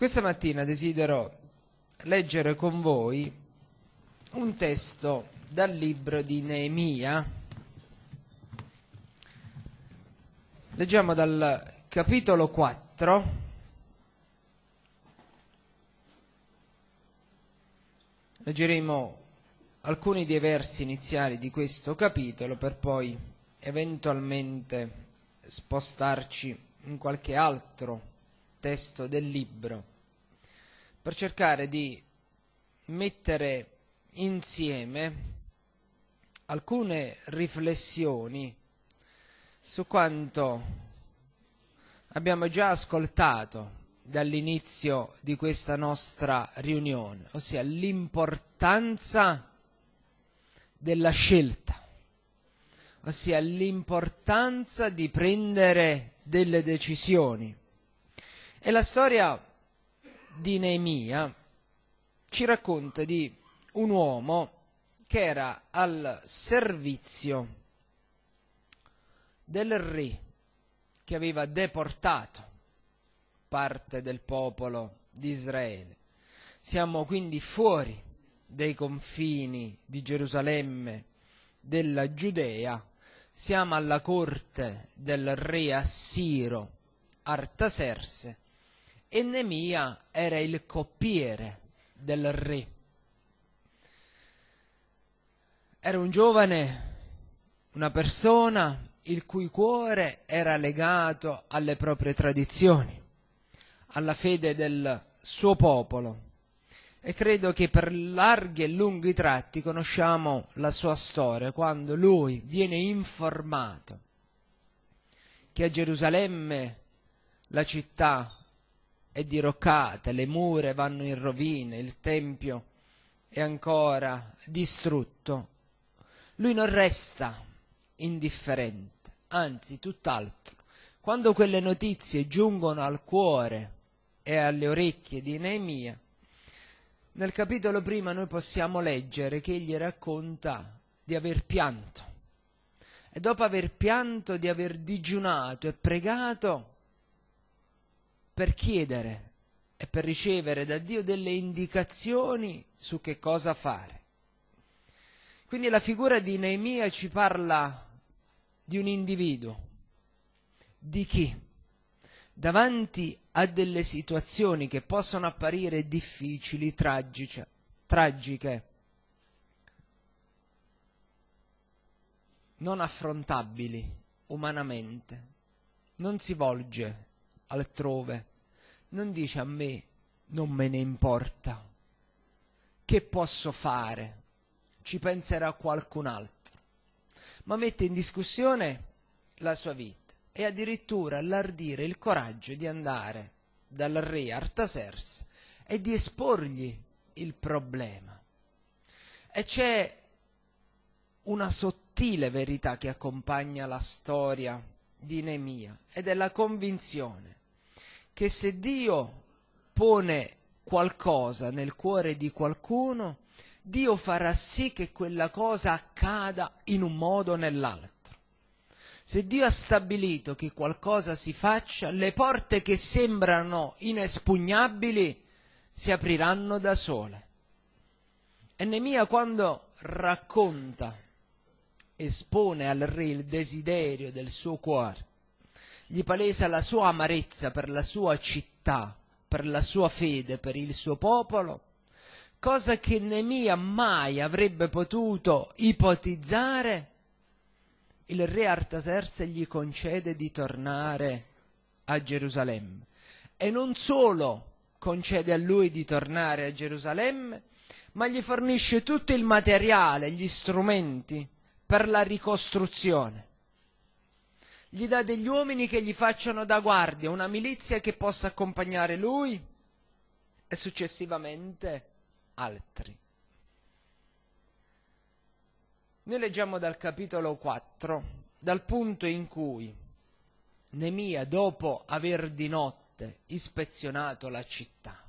Questa mattina desidero leggere con voi un testo dal libro di Neemia. Leggiamo dal capitolo 4. Leggeremo alcuni dei versi iniziali di questo capitolo per poi eventualmente spostarci in qualche altro testo del libro per cercare di mettere insieme alcune riflessioni su quanto abbiamo già ascoltato dall'inizio di questa nostra riunione, ossia l'importanza della scelta, ossia l'importanza di prendere delle decisioni. E la storia di Neemia ci racconta di un uomo che era al servizio del re che aveva deportato parte del popolo di Israele. Siamo quindi fuori dei confini di Gerusalemme, della Giudea, siamo alla corte del re Assiro Artaserse e Nemia era il coppiere del re. Era un giovane, una persona il cui cuore era legato alle proprie tradizioni, alla fede del suo popolo. E credo che per larghi e lunghi tratti conosciamo la sua storia, quando lui viene informato che a Gerusalemme, la città è diroccata, le mura vanno in rovina, il Tempio è ancora distrutto, lui non resta indifferente, anzi tutt'altro. Quando quelle notizie giungono al cuore e alle orecchie di Neemia, nel capitolo prima noi possiamo leggere che egli racconta di aver pianto e dopo aver pianto, di aver digiunato e pregato, per chiedere e per ricevere da Dio delle indicazioni su che cosa fare. Quindi la figura di Neemia ci parla di un individuo, di chi davanti a delle situazioni che possono apparire difficili, tragice, tragiche, non affrontabili umanamente, non si volge altrove, non dice a me non me ne importa, che posso fare? Ci penserà qualcun altro, ma mette in discussione la sua vita e addirittura allardire il coraggio di andare dal re Artaserse e di esporgli il problema. E c'è una sottile verità che accompagna la storia di Nemia ed è la convinzione che se Dio pone qualcosa nel cuore di qualcuno, Dio farà sì che quella cosa accada in un modo o nell'altro. Se Dio ha stabilito che qualcosa si faccia, le porte che sembrano inespugnabili si apriranno da sole. E Nemia quando racconta, espone al re il desiderio del suo cuore, gli palesa la sua amarezza per la sua città, per la sua fede, per il suo popolo, cosa che Nemia mai avrebbe potuto ipotizzare, il re Artaserse gli concede di tornare a Gerusalemme. E non solo concede a lui di tornare a Gerusalemme, ma gli fornisce tutto il materiale, gli strumenti per la ricostruzione gli dà degli uomini che gli facciano da guardia, una milizia che possa accompagnare lui e successivamente altri. Noi leggiamo dal capitolo 4, dal punto in cui Nemia, dopo aver di notte ispezionato la città,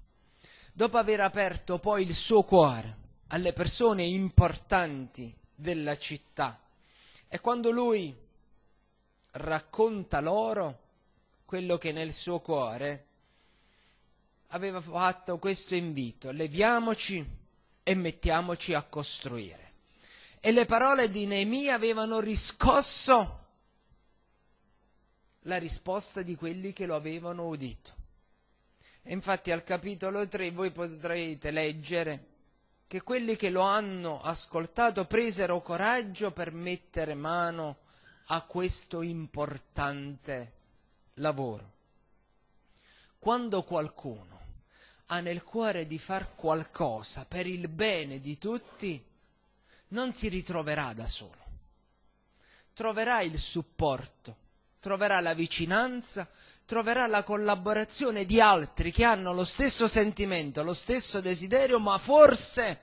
dopo aver aperto poi il suo cuore alle persone importanti della città, e quando lui racconta loro quello che nel suo cuore aveva fatto questo invito, leviamoci e mettiamoci a costruire. E le parole di Neemia avevano riscosso la risposta di quelli che lo avevano udito. E infatti al capitolo 3 voi potrete leggere che quelli che lo hanno ascoltato presero coraggio per mettere mano a a questo importante lavoro. Quando qualcuno ha nel cuore di far qualcosa per il bene di tutti, non si ritroverà da solo. Troverà il supporto, troverà la vicinanza, troverà la collaborazione di altri che hanno lo stesso sentimento, lo stesso desiderio, ma forse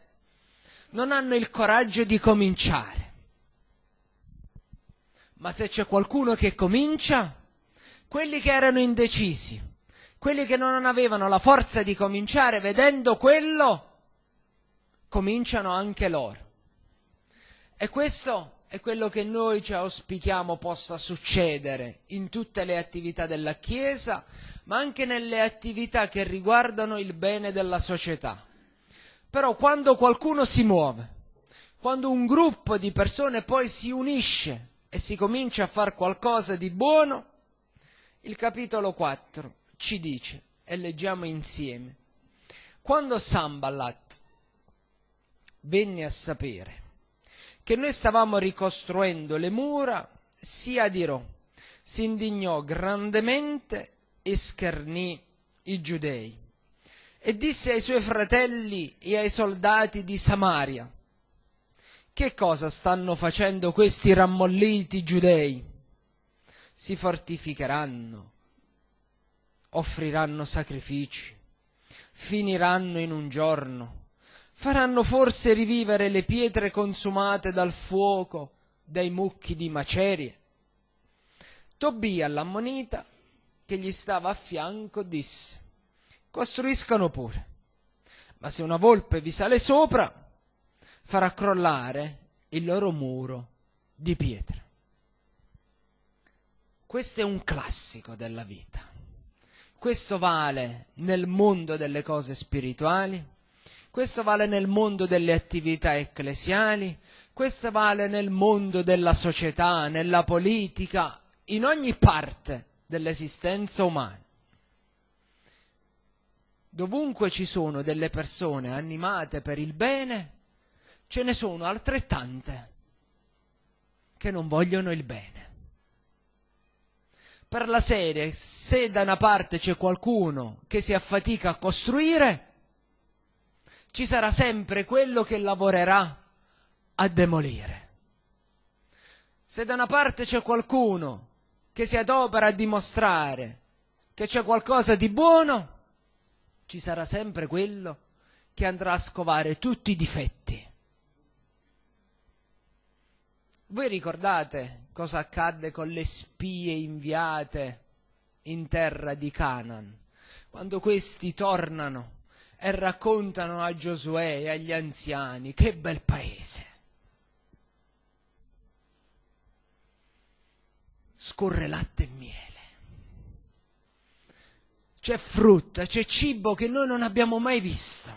non hanno il coraggio di cominciare. Ma se c'è qualcuno che comincia, quelli che erano indecisi, quelli che non avevano la forza di cominciare vedendo quello, cominciano anche loro. E questo è quello che noi ci auspichiamo possa succedere in tutte le attività della Chiesa, ma anche nelle attività che riguardano il bene della società. Però quando qualcuno si muove, quando un gruppo di persone poi si unisce e si comincia a fare qualcosa di buono, il capitolo 4 ci dice, e leggiamo insieme, quando Sambalat venne a sapere che noi stavamo ricostruendo le mura, si adirò, si indignò grandemente e schernì i giudei. E disse ai suoi fratelli e ai soldati di Samaria, che cosa stanno facendo questi rammolliti giudei? Si fortificheranno, offriranno sacrifici, finiranno in un giorno, faranno forse rivivere le pietre consumate dal fuoco dai mucchi di macerie. Tobia l'ammonita, che gli stava a fianco, disse, costruiscano pure, ma se una volpe vi sale sopra, farà crollare il loro muro di pietra. Questo è un classico della vita. Questo vale nel mondo delle cose spirituali, questo vale nel mondo delle attività ecclesiali, questo vale nel mondo della società, nella politica, in ogni parte dell'esistenza umana. Dovunque ci sono delle persone animate per il bene, ce ne sono altrettante che non vogliono il bene. Per la serie, se da una parte c'è qualcuno che si affatica a costruire, ci sarà sempre quello che lavorerà a demolire. Se da una parte c'è qualcuno che si adopera a dimostrare che c'è qualcosa di buono, ci sarà sempre quello che andrà a scovare tutti i difetti voi ricordate cosa accadde con le spie inviate in terra di Canaan? Quando questi tornano e raccontano a Giosuè e agli anziani che bel paese. Scorre latte e miele. C'è frutta, c'è cibo che noi non abbiamo mai visto.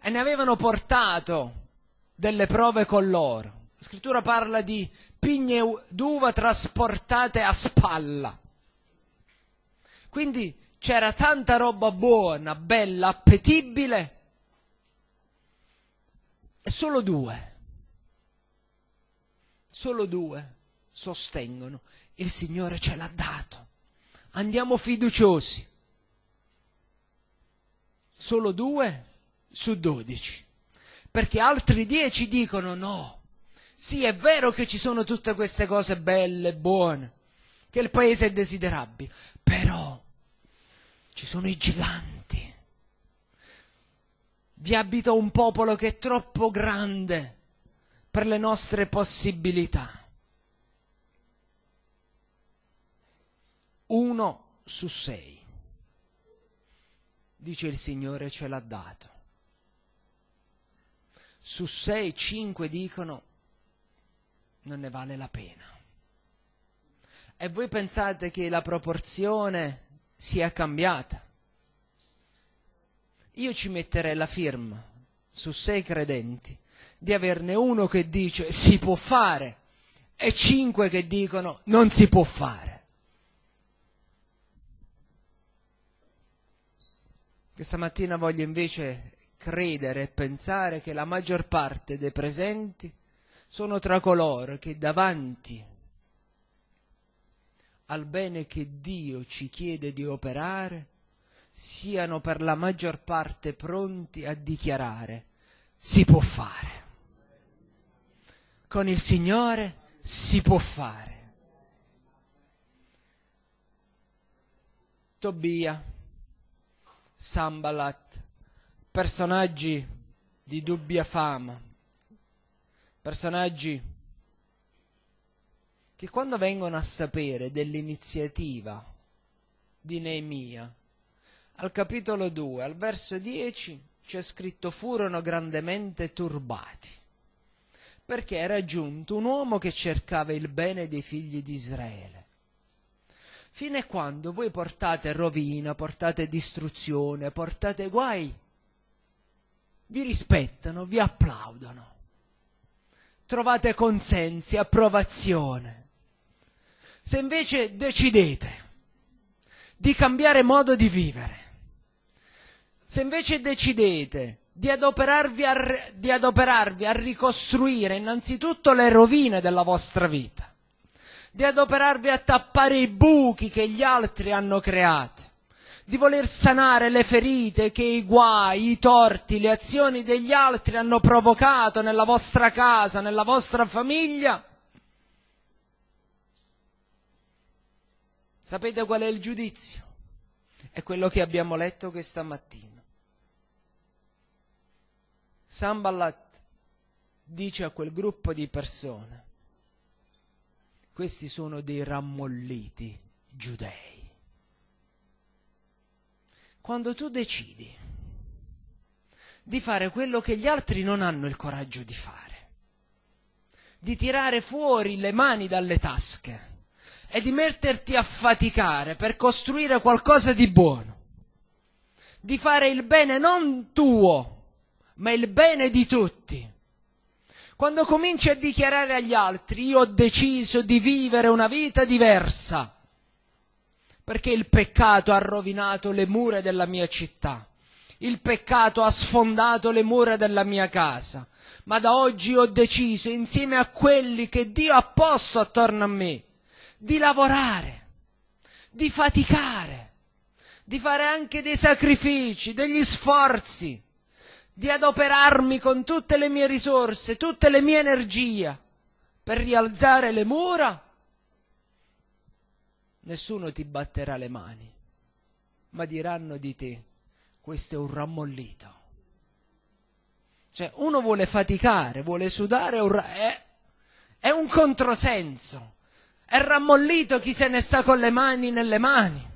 E ne avevano portato delle prove con loro. La scrittura parla di pigne d'uva trasportate a spalla. Quindi c'era tanta roba buona, bella, appetibile, e solo due, solo due sostengono, il Signore ce l'ha dato, andiamo fiduciosi. Solo due su dodici, perché altri dieci dicono no sì, è vero che ci sono tutte queste cose belle, e buone, che il paese è desiderabile, però ci sono i giganti. Vi abita un popolo che è troppo grande per le nostre possibilità. Uno su sei, dice il Signore, ce l'ha dato. Su sei, cinque dicono non ne vale la pena. E voi pensate che la proporzione sia cambiata? Io ci metterei la firma su sei credenti di averne uno che dice si può fare e cinque che dicono non si può fare. Questa mattina voglio invece credere e pensare che la maggior parte dei presenti sono tra coloro che davanti al bene che Dio ci chiede di operare siano per la maggior parte pronti a dichiarare si può fare. Con il Signore si può fare. Tobia, Sambalat, personaggi di dubbia fama, personaggi che quando vengono a sapere dell'iniziativa di Neemia, al capitolo 2, al verso 10, c'è scritto furono grandemente turbati, perché era giunto un uomo che cercava il bene dei figli di Israele. Fino a quando voi portate rovina, portate distruzione, portate guai, vi rispettano, vi applaudono trovate consensi, approvazione. Se invece decidete di cambiare modo di vivere, se invece decidete di adoperarvi, a, di adoperarvi a ricostruire innanzitutto le rovine della vostra vita, di adoperarvi a tappare i buchi che gli altri hanno creato, di voler sanare le ferite che i guai, i torti, le azioni degli altri hanno provocato nella vostra casa, nella vostra famiglia. Sapete qual è il giudizio? È quello che abbiamo letto questa mattina. Sambalat dice a quel gruppo di persone, questi sono dei rammolliti giudei quando tu decidi di fare quello che gli altri non hanno il coraggio di fare, di tirare fuori le mani dalle tasche e di metterti a faticare per costruire qualcosa di buono, di fare il bene non tuo, ma il bene di tutti. Quando cominci a dichiarare agli altri, io ho deciso di vivere una vita diversa, perché il peccato ha rovinato le mura della mia città, il peccato ha sfondato le mura della mia casa, ma da oggi ho deciso, insieme a quelli che Dio ha posto attorno a me, di lavorare, di faticare, di fare anche dei sacrifici, degli sforzi, di adoperarmi con tutte le mie risorse, tutte le mie energie, per rialzare le mura nessuno ti batterà le mani, ma diranno di te, questo è un rammollito. Cioè, uno vuole faticare, vuole sudare, è, è un controsenso. È rammollito chi se ne sta con le mani nelle mani.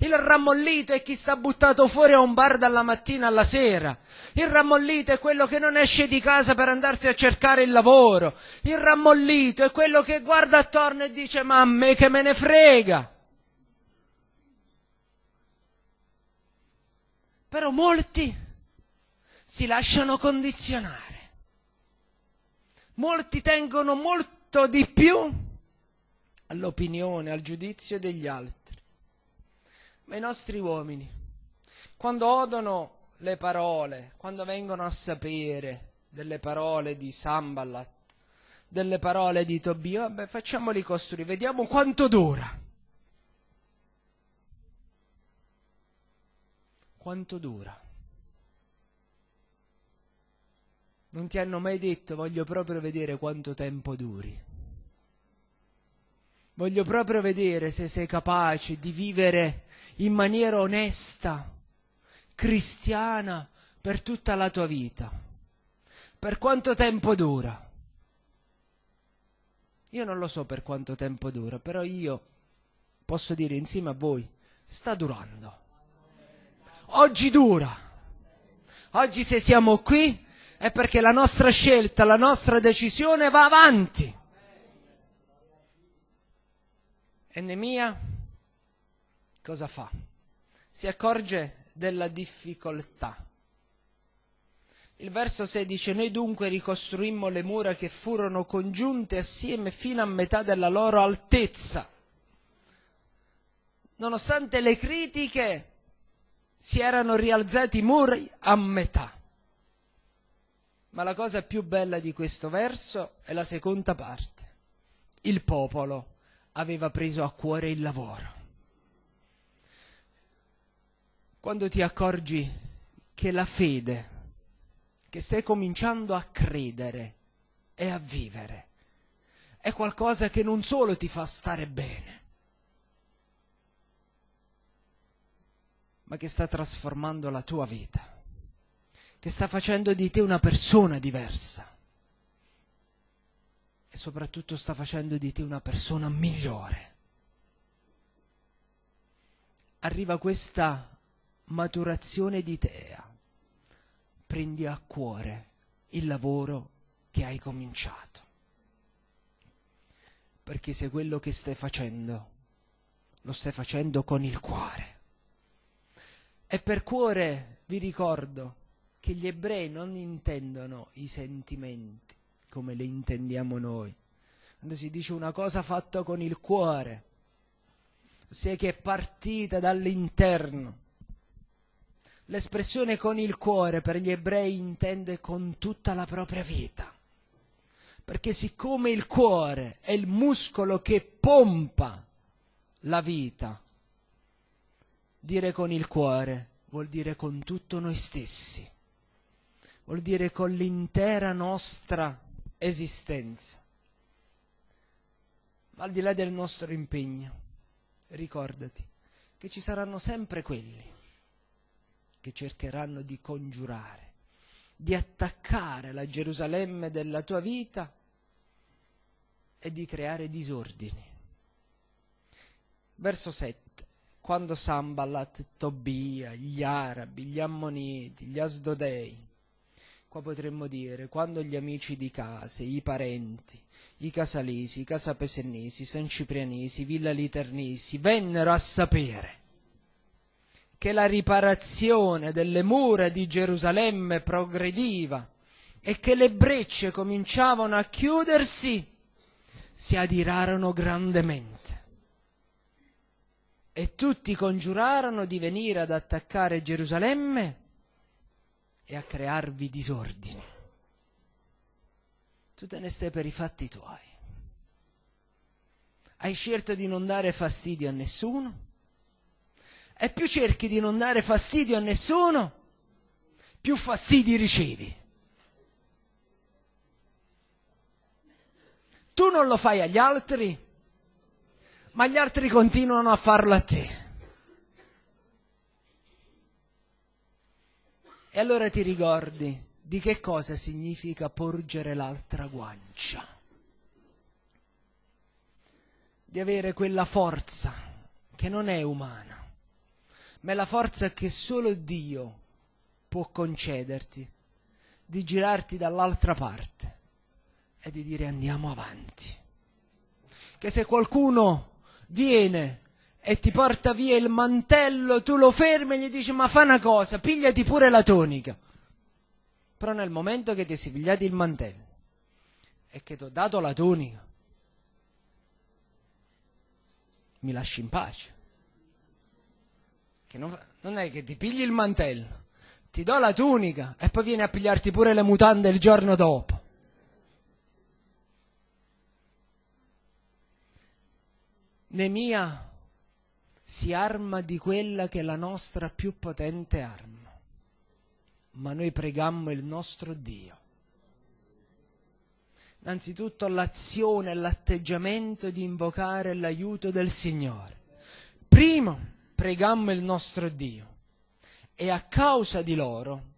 Il rammollito è chi sta buttato fuori a un bar dalla mattina alla sera. Il rammollito è quello che non esce di casa per andarsi a cercare il lavoro. Il rammollito è quello che guarda attorno e dice ma a me che me ne frega. Però molti si lasciano condizionare. Molti tengono molto di più all'opinione, al giudizio degli altri ma i nostri uomini, quando odono le parole, quando vengono a sapere delle parole di Sambalat, delle parole di Tobia, vabbè, facciamoli costruire, vediamo quanto dura. Quanto dura? Non ti hanno mai detto voglio proprio vedere quanto tempo duri. Voglio proprio vedere se sei capace di vivere in maniera onesta, cristiana, per tutta la tua vita. Per quanto tempo dura? Io non lo so per quanto tempo dura, però io posso dire insieme a voi, sta durando. Oggi dura. Oggi se siamo qui è perché la nostra scelta, la nostra decisione va avanti. E mia? cosa fa? Si accorge della difficoltà. Il verso 16, noi dunque ricostruimmo le mura che furono congiunte assieme fino a metà della loro altezza. Nonostante le critiche, si erano rialzati i muri a metà. Ma la cosa più bella di questo verso è la seconda parte. Il popolo aveva preso a cuore il lavoro quando ti accorgi che la fede che stai cominciando a credere e a vivere è qualcosa che non solo ti fa stare bene, ma che sta trasformando la tua vita, che sta facendo di te una persona diversa e soprattutto sta facendo di te una persona migliore. Arriva questa maturazione di Tea. Prendi a cuore il lavoro che hai cominciato. Perché se quello che stai facendo lo stai facendo con il cuore. E per cuore vi ricordo che gli ebrei non intendono i sentimenti come li intendiamo noi. Quando si dice una cosa fatta con il cuore, se che è partita dall'interno, L'espressione con il cuore per gli ebrei intende con tutta la propria vita, perché siccome il cuore è il muscolo che pompa la vita, dire con il cuore vuol dire con tutto noi stessi, vuol dire con l'intera nostra esistenza. Ma al di là del nostro impegno, ricordati che ci saranno sempre quelli che cercheranno di congiurare, di attaccare la Gerusalemme della tua vita e di creare disordini. Verso 7. Quando Sambalat, Tobia, gli arabi, gli ammoniti, gli asdodei, qua potremmo dire quando gli amici di casa, i parenti, i casalisi, i casapesennisi, i sanciprianisi, i villaliternisi vennero a sapere che la riparazione delle mura di Gerusalemme progrediva e che le brecce cominciavano a chiudersi, si adirarono grandemente. E tutti congiurarono di venire ad attaccare Gerusalemme e a crearvi disordine. Tu te ne stai per i fatti tuoi. Hai scelto di non dare fastidio a nessuno, e più cerchi di non dare fastidio a nessuno, più fastidi ricevi. Tu non lo fai agli altri, ma gli altri continuano a farlo a te. E allora ti ricordi di che cosa significa porgere l'altra guancia. Di avere quella forza che non è umana ma è la forza che solo Dio può concederti di girarti dall'altra parte e di dire andiamo avanti. Che se qualcuno viene e ti porta via il mantello, tu lo fermi e gli dici ma fa una cosa, pigliati pure la tonica. Però nel momento che ti sei pigliato il mantello e che ti ho dato la tonica, mi lasci in pace. Che non, non è che ti pigli il mantello, ti do la tunica e poi vieni a pigliarti pure le mutande il giorno dopo. Nemia si arma di quella che è la nostra più potente arma, ma noi pregammo il nostro Dio. Innanzitutto l'azione l'atteggiamento di invocare l'aiuto del Signore. Primo, pregammo il nostro Dio e a causa di loro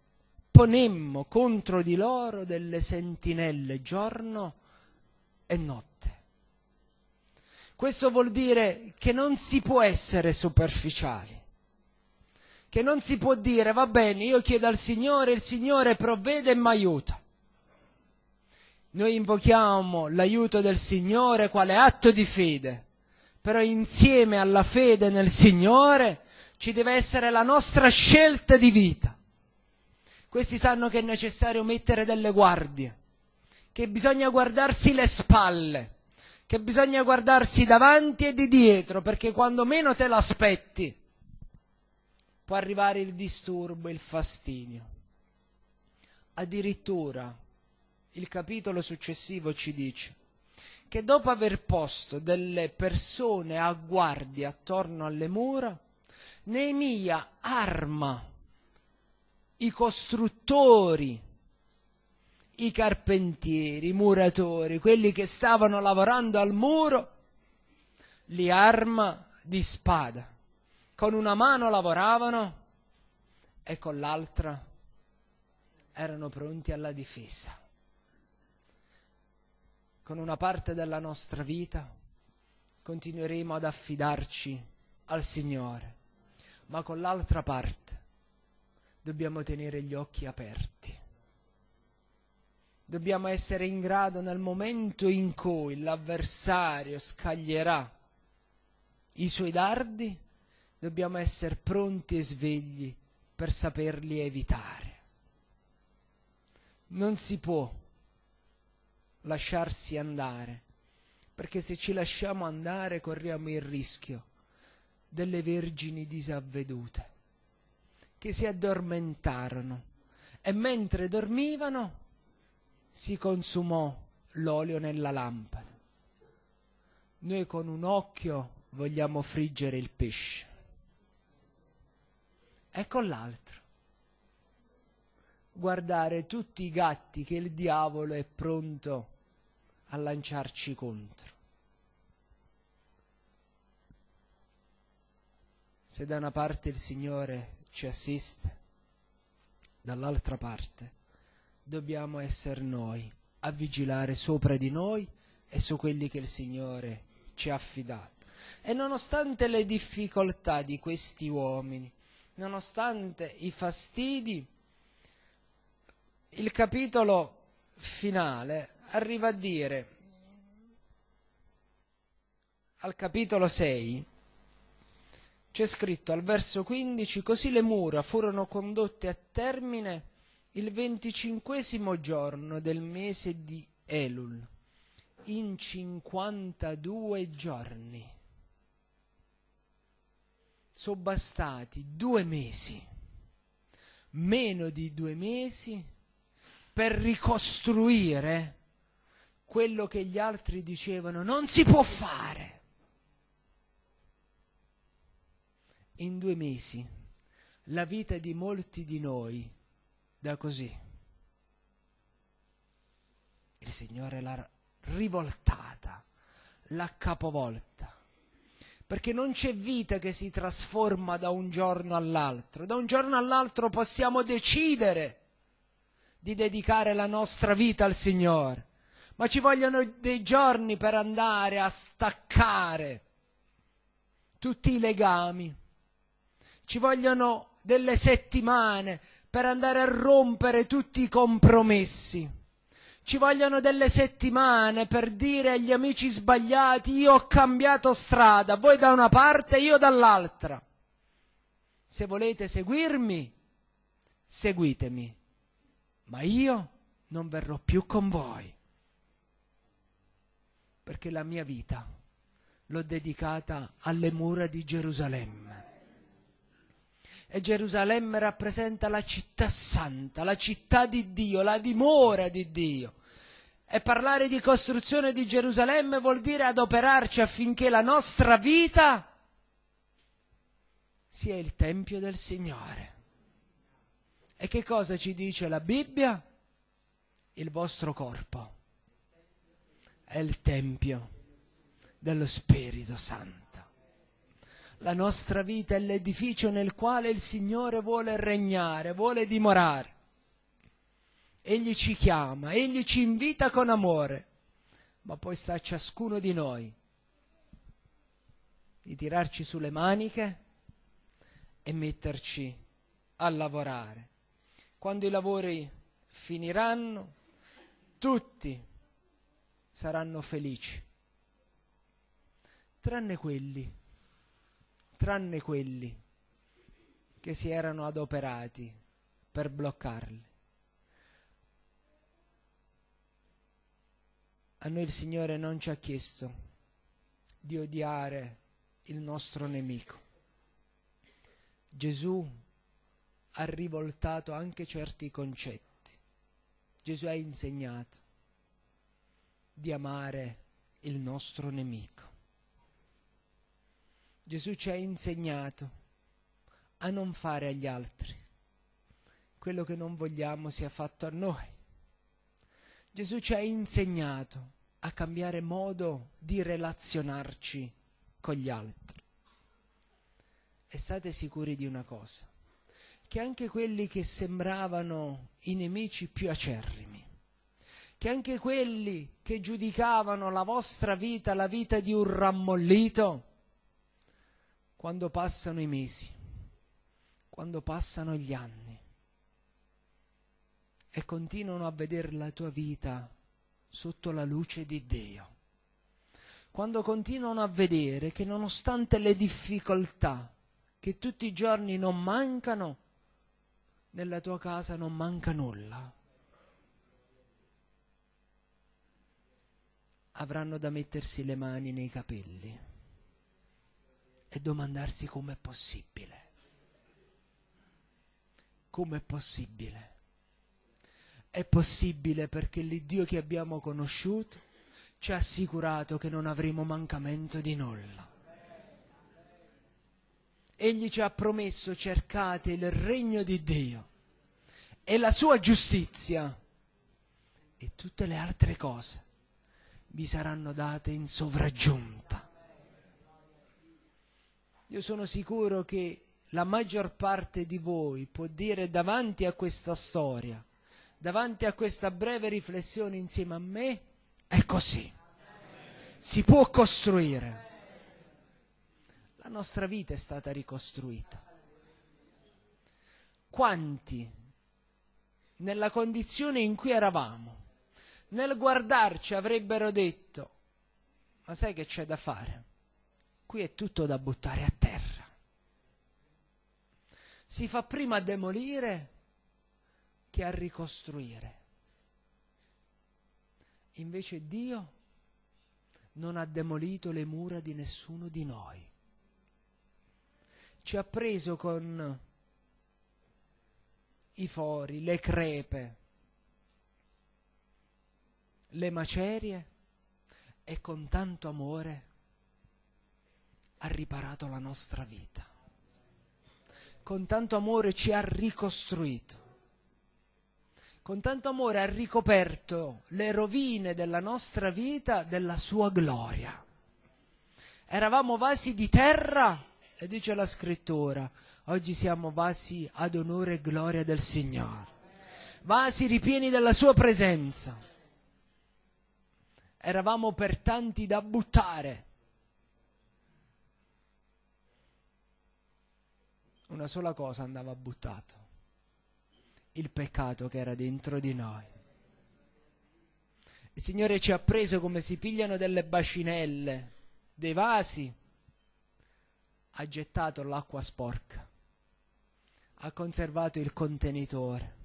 ponemmo contro di loro delle sentinelle giorno e notte. Questo vuol dire che non si può essere superficiali, che non si può dire va bene, io chiedo al Signore, il Signore provvede e mi aiuta. Noi invochiamo l'aiuto del Signore quale atto di fede però insieme alla fede nel Signore ci deve essere la nostra scelta di vita. Questi sanno che è necessario mettere delle guardie, che bisogna guardarsi le spalle, che bisogna guardarsi davanti e di dietro, perché quando meno te l'aspetti può arrivare il disturbo, il fastidio. Addirittura il capitolo successivo ci dice che dopo aver posto delle persone a guardia attorno alle mura, Neemia arma i costruttori, i carpentieri, i muratori, quelli che stavano lavorando al muro, li arma di spada. Con una mano lavoravano e con l'altra erano pronti alla difesa con una parte della nostra vita continueremo ad affidarci al Signore, ma con l'altra parte dobbiamo tenere gli occhi aperti. Dobbiamo essere in grado nel momento in cui l'avversario scaglierà i suoi dardi, dobbiamo essere pronti e svegli per saperli evitare. Non si può lasciarsi andare, perché se ci lasciamo andare corriamo il rischio delle vergini disavvedute, che si addormentarono e mentre dormivano si consumò l'olio nella lampada. Noi con un occhio vogliamo friggere il pesce e con l'altro guardare tutti i gatti che il diavolo è pronto a a lanciarci contro. Se da una parte il Signore ci assiste, dall'altra parte dobbiamo essere noi a vigilare sopra di noi e su quelli che il Signore ci ha affidato. E nonostante le difficoltà di questi uomini, nonostante i fastidi, il capitolo finale arriva a dire al capitolo 6 c'è scritto al verso 15 così le mura furono condotte a termine il venticinquesimo giorno del mese di Elul in 52 giorni sono bastati due mesi meno di due mesi per ricostruire quello che gli altri dicevano non si può fare. In due mesi la vita di molti di noi da così. Il Signore l'ha rivoltata, l'ha capovolta. Perché non c'è vita che si trasforma da un giorno all'altro. Da un giorno all'altro possiamo decidere di dedicare la nostra vita al Signore ma ci vogliono dei giorni per andare a staccare tutti i legami, ci vogliono delle settimane per andare a rompere tutti i compromessi. Ci vogliono delle settimane per dire agli amici sbagliati io ho cambiato strada, voi da una parte, io dall'altra. Se volete seguirmi, seguitemi, ma io non verrò più con voi perché la mia vita l'ho dedicata alle mura di Gerusalemme. E Gerusalemme rappresenta la città santa, la città di Dio, la dimora di Dio. E parlare di costruzione di Gerusalemme vuol dire adoperarci affinché la nostra vita sia il Tempio del Signore. E che cosa ci dice la Bibbia? Il vostro corpo è il Tempio dello Spirito Santo. La nostra vita è l'edificio nel quale il Signore vuole regnare, vuole dimorare. Egli ci chiama, egli ci invita con amore, ma poi sta a ciascuno di noi di tirarci sulle maniche e metterci a lavorare. Quando i lavori finiranno, tutti saranno felici. Tranne quelli, tranne quelli che si erano adoperati per bloccarli. A noi il Signore non ci ha chiesto di odiare il nostro nemico. Gesù ha rivoltato anche certi concetti. Gesù ha insegnato di amare il nostro nemico. Gesù ci ha insegnato a non fare agli altri quello che non vogliamo sia fatto a noi. Gesù ci ha insegnato a cambiare modo di relazionarci con gli altri. E state sicuri di una cosa, che anche quelli che sembravano i nemici più acerrimi, che anche quelli che giudicavano la vostra vita, la vita di un rammollito, quando passano i mesi, quando passano gli anni e continuano a vedere la tua vita sotto la luce di Dio, quando continuano a vedere che nonostante le difficoltà che tutti i giorni non mancano, nella tua casa non manca nulla avranno da mettersi le mani nei capelli e domandarsi com'è possibile. Com'è possibile? È possibile perché l'Iddio che abbiamo conosciuto ci ha assicurato che non avremo mancamento di nulla. Egli ci ha promesso cercate il regno di Dio e la sua giustizia e tutte le altre cose vi saranno date in sovraggiunta. Io sono sicuro che la maggior parte di voi può dire davanti a questa storia, davanti a questa breve riflessione insieme a me, è così. Si può costruire. La nostra vita è stata ricostruita. Quanti, nella condizione in cui eravamo, nel guardarci avrebbero detto, ma sai che c'è da fare? Qui è tutto da buttare a terra. Si fa prima a demolire che a ricostruire. Invece Dio non ha demolito le mura di nessuno di noi. Ci ha preso con i fori, le crepe, le macerie e con tanto amore ha riparato la nostra vita. Con tanto amore ci ha ricostruito. Con tanto amore ha ricoperto le rovine della nostra vita della sua gloria. Eravamo vasi di terra, e dice la scrittura, oggi siamo vasi ad onore e gloria del Signore. Vasi ripieni della sua presenza Eravamo per tanti da buttare. Una sola cosa andava buttata, il peccato che era dentro di noi. Il Signore ci ha preso come si pigliano delle bacinelle, dei vasi, ha gettato l'acqua sporca, ha conservato il contenitore,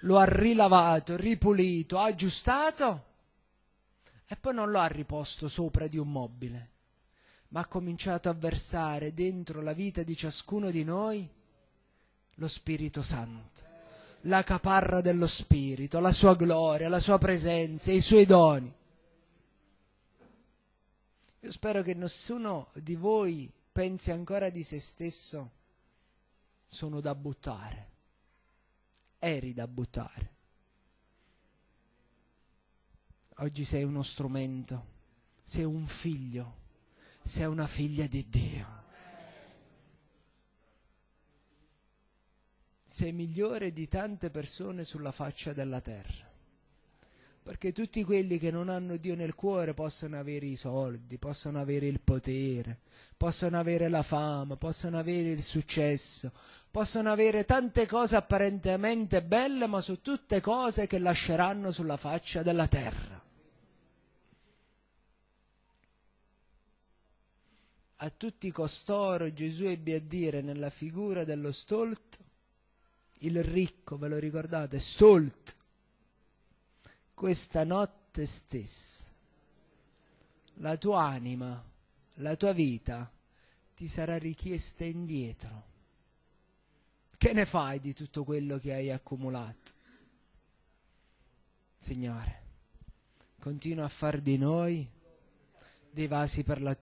lo ha rilavato, ripulito, aggiustato e poi non lo ha riposto sopra di un mobile, ma ha cominciato a versare dentro la vita di ciascuno di noi lo Spirito Santo, la caparra dello Spirito, la sua gloria, la sua presenza, i suoi doni. Io spero che nessuno di voi pensi ancora di se stesso, sono da buttare, eri da buttare. Oggi sei uno strumento, sei un figlio, sei una figlia di Dio. Sei migliore di tante persone sulla faccia della terra. Perché tutti quelli che non hanno Dio nel cuore possono avere i soldi, possono avere il potere, possono avere la fama, possono avere il successo, possono avere tante cose apparentemente belle, ma sono tutte cose che lasceranno sulla faccia della terra a tutti costoro Gesù ebbe a dire nella figura dello stolto, il ricco, ve lo ricordate, stolto, questa notte stessa, la tua anima, la tua vita ti sarà richiesta indietro. Che ne fai di tutto quello che hai accumulato? Signore, continua a far di noi dei vasi per la tua